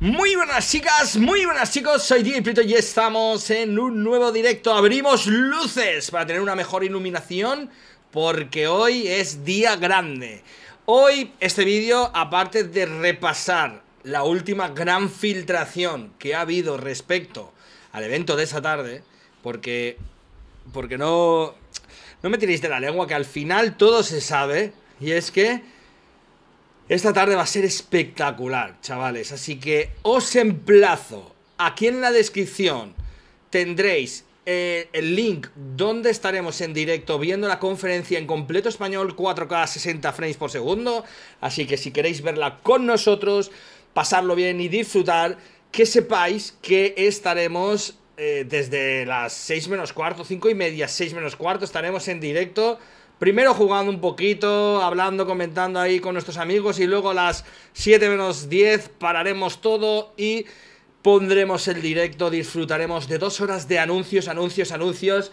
Muy buenas chicas, muy buenas chicos, soy DJ Prito y estamos en un nuevo directo. Abrimos luces para tener una mejor iluminación porque hoy es día grande. Hoy este vídeo, aparte de repasar la última gran filtración que ha habido respecto al evento de esa tarde, porque, porque no, no me tiréis de la lengua que al final todo se sabe y es que esta tarde va a ser espectacular, chavales. Así que os emplazo. Aquí en la descripción tendréis eh, el link donde estaremos en directo viendo la conferencia en completo español 4K 60 frames por segundo. Así que si queréis verla con nosotros, pasarlo bien y disfrutar, que sepáis que estaremos eh, desde las 6 menos cuarto, 5 y media, 6 menos cuarto, estaremos en directo Primero jugando un poquito, hablando, comentando ahí con nuestros amigos y luego a las 7 menos 10 pararemos todo y pondremos el directo, disfrutaremos de dos horas de anuncios, anuncios, anuncios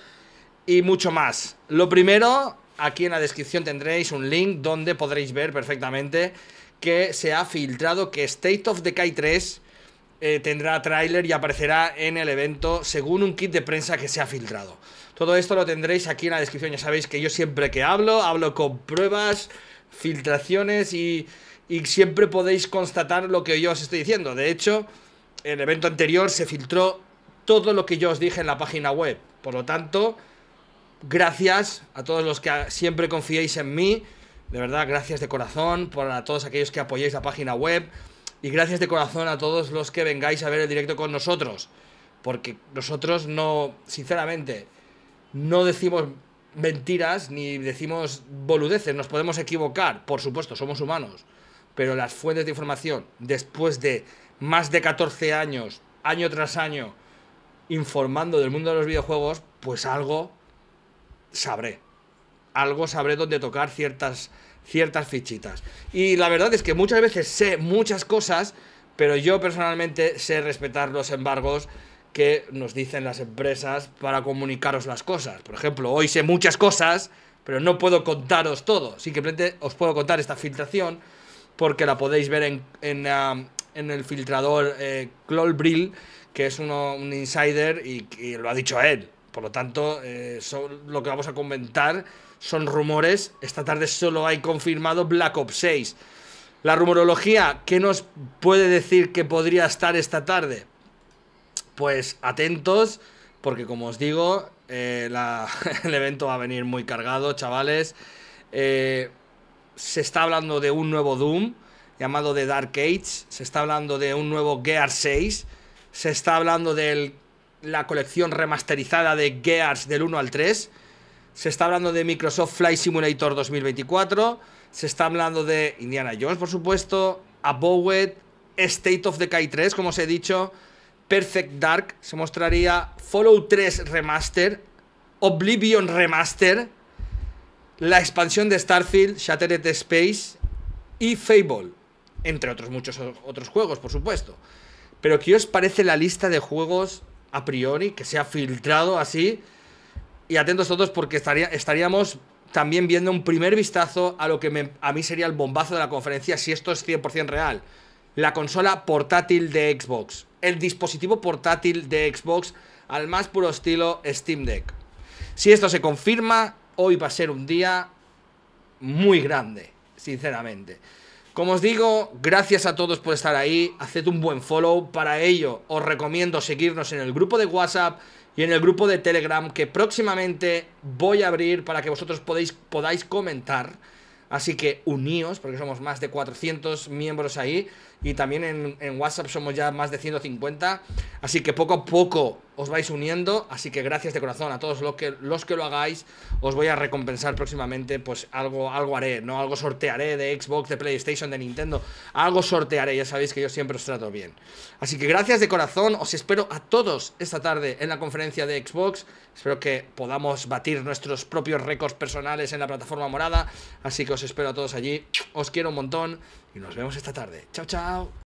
y mucho más. Lo primero, aquí en la descripción tendréis un link donde podréis ver perfectamente que se ha filtrado que State of the Decay 3 eh, tendrá tráiler y aparecerá en el evento según un kit de prensa que se ha filtrado. Todo esto lo tendréis aquí en la descripción, ya sabéis que yo siempre que hablo, hablo con pruebas, filtraciones y, siempre podéis constatar lo que yo os estoy diciendo. De hecho, en el evento anterior se filtró todo lo que yo os dije en la página web. Por lo tanto, gracias a todos los que siempre confiáis en mí. De verdad, gracias de corazón por a todos aquellos que apoyáis la página web. Y gracias de corazón a todos los que vengáis a ver el directo con nosotros. Porque nosotros no, sinceramente, no decimos mentiras ni decimos boludeces. Nos podemos equivocar, por supuesto, somos humanos. Pero las fuentes de información, después de más de 14 años, año tras año, informando del mundo de los videojuegos, pues algo sabré. Algo sabré dónde tocar ciertas ciertas fichitas. Y la verdad es que muchas veces sé muchas cosas, pero yo personalmente sé respetar los embargos que nos dicen las empresas para comunicaros las cosas. Por ejemplo, hoy sé muchas cosas, pero no puedo contaros todo. Simplemente os puedo contar esta filtración porque la podéis ver en, en, el filtrador eh, que es un insider y, lo ha dicho a él. Por lo tanto, eh, lo que vamos a comentar son rumores. Esta tarde solo hay confirmado Black Ops 6. La rumorología, ¿qué nos puede decir que podría estar esta tarde? Pues atentos, porque como os digo, eh, el evento va a venir muy cargado, chavales. Eh, se está hablando de un nuevo Doom llamado The Dark Age, se está hablando de un nuevo Gear 6, se está hablando de la colección remasterizada de Gears del 1 al 3 se está hablando de Microsoft Flight Simulator 2024, se está hablando de Indiana Jones, por supuesto, Abowet, State of the Kai 3, como os he dicho, Perfect Dark, se mostraría Follow 3 Remaster, Oblivion Remaster, la expansión de Starfield, Shattered Space y Fable, entre otros muchos otros juegos, por supuesto. Pero ¿qué os parece la lista de juegos a priori que se ha filtrado así? Y atentos todos porque estaríamos también viendo un primer vistazo a lo que a mí sería el bombazo de la conferencia si esto es 100% real. La consola portátil de Xbox. El dispositivo portátil de Xbox al más puro estilo Steam Deck. Si esto se confirma, hoy va a ser un día muy grande, sinceramente. Como os digo, gracias a todos por estar ahí. Haced un buen follow. Para ello, os recomiendo seguirnos en el grupo de WhatsApp, y en el grupo de Telegram que próximamente voy a abrir para que vosotros podéis, podáis comentar. Así que uníos, porque somos más de 400 miembros ahí y también en, WhatsApp somos ya más de 150. Así que poco a poco os vais uniendo. Así que gracias de corazón a todos los que, los que lo hagáis. Os voy a recompensar próximamente. Pues algo, algo haré, ¿no? Algo sortearé de Xbox, de PlayStation, de Nintendo. Algo sortearé. Ya sabéis que yo siempre os trato bien. Así que gracias de corazón. Os espero a todos esta tarde en la conferencia de Xbox. Espero que podamos batir nuestros propios récords personales en la plataforma morada. Así que os espero a todos allí os quiero un montón y nos vemos esta tarde. Chao, chao.